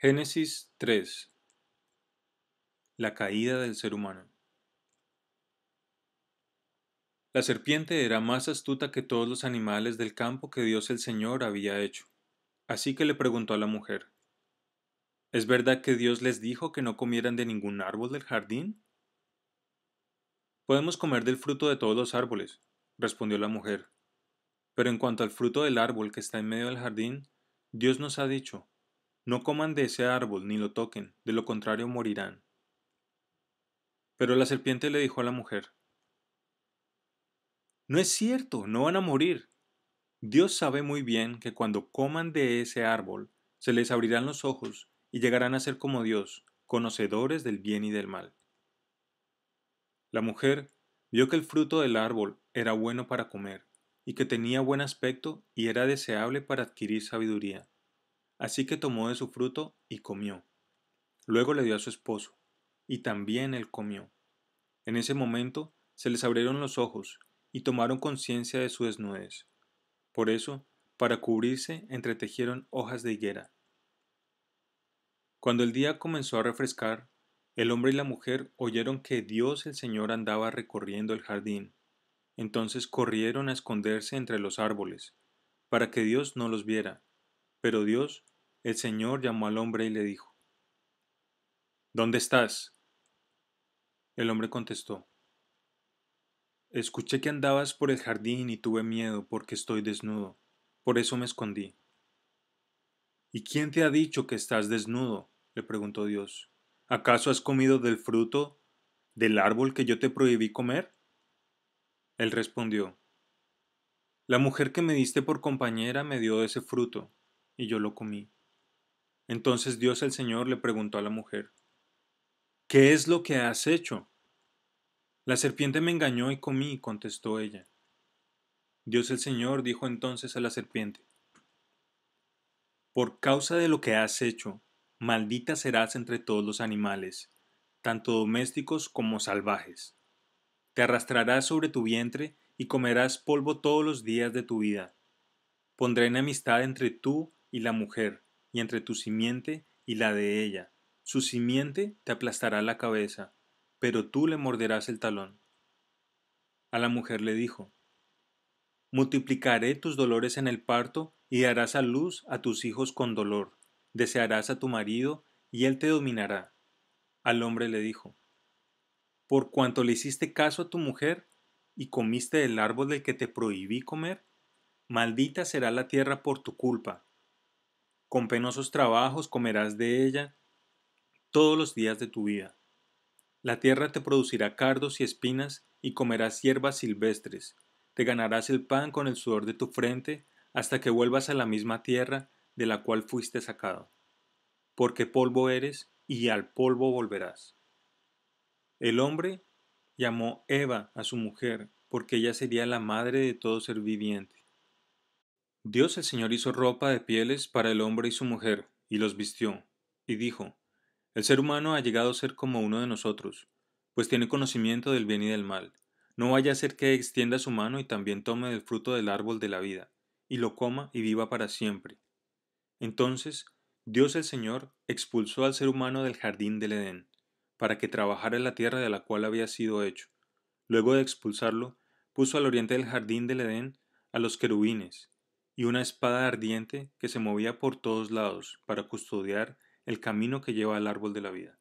Génesis 3 La caída del ser humano La serpiente era más astuta que todos los animales del campo que Dios el Señor había hecho. Así que le preguntó a la mujer, ¿Es verdad que Dios les dijo que no comieran de ningún árbol del jardín? Podemos comer del fruto de todos los árboles, respondió la mujer. Pero en cuanto al fruto del árbol que está en medio del jardín, Dios nos ha dicho, no coman de ese árbol, ni lo toquen, de lo contrario morirán. Pero la serpiente le dijo a la mujer, No es cierto, no van a morir. Dios sabe muy bien que cuando coman de ese árbol, se les abrirán los ojos y llegarán a ser como Dios, conocedores del bien y del mal. La mujer vio que el fruto del árbol era bueno para comer, y que tenía buen aspecto y era deseable para adquirir sabiduría Así que tomó de su fruto y comió. Luego le dio a su esposo, y también él comió. En ese momento se les abrieron los ojos y tomaron conciencia de su desnudez. Por eso, para cubrirse, entretejieron hojas de higuera. Cuando el día comenzó a refrescar, el hombre y la mujer oyeron que Dios el Señor andaba recorriendo el jardín. Entonces corrieron a esconderse entre los árboles, para que Dios no los viera. Pero Dios el Señor llamó al hombre y le dijo, ¿Dónde estás? El hombre contestó, Escuché que andabas por el jardín y tuve miedo porque estoy desnudo, por eso me escondí. ¿Y quién te ha dicho que estás desnudo? le preguntó Dios. ¿Acaso has comido del fruto del árbol que yo te prohibí comer? Él respondió, La mujer que me diste por compañera me dio ese fruto, y yo lo comí. Entonces Dios el Señor le preguntó a la mujer, ¿Qué es lo que has hecho? La serpiente me engañó y comí, contestó ella. Dios el Señor dijo entonces a la serpiente, Por causa de lo que has hecho, maldita serás entre todos los animales, tanto domésticos como salvajes. Te arrastrarás sobre tu vientre y comerás polvo todos los días de tu vida. Pondré enemistad entre tú y la mujer, y entre tu simiente y la de ella. Su simiente te aplastará la cabeza, pero tú le morderás el talón. A la mujer le dijo, Multiplicaré tus dolores en el parto y darás a luz a tus hijos con dolor. Desearás a tu marido y él te dominará. Al hombre le dijo, Por cuanto le hiciste caso a tu mujer y comiste del árbol del que te prohibí comer, maldita será la tierra por tu culpa con penosos trabajos comerás de ella todos los días de tu vida. La tierra te producirá cardos y espinas, y comerás hierbas silvestres. Te ganarás el pan con el sudor de tu frente, hasta que vuelvas a la misma tierra de la cual fuiste sacado. Porque polvo eres, y al polvo volverás. El hombre llamó Eva a su mujer, porque ella sería la madre de todo ser viviente. Dios el Señor hizo ropa de pieles para el hombre y su mujer, y los vistió, y dijo, El ser humano ha llegado a ser como uno de nosotros, pues tiene conocimiento del bien y del mal. No vaya a ser que extienda su mano y también tome del fruto del árbol de la vida, y lo coma y viva para siempre. Entonces, Dios el Señor expulsó al ser humano del jardín del Edén, para que trabajara en la tierra de la cual había sido hecho. Luego de expulsarlo, puso al oriente del jardín del Edén a los querubines, y una espada ardiente que se movía por todos lados para custodiar el camino que lleva al árbol de la vida.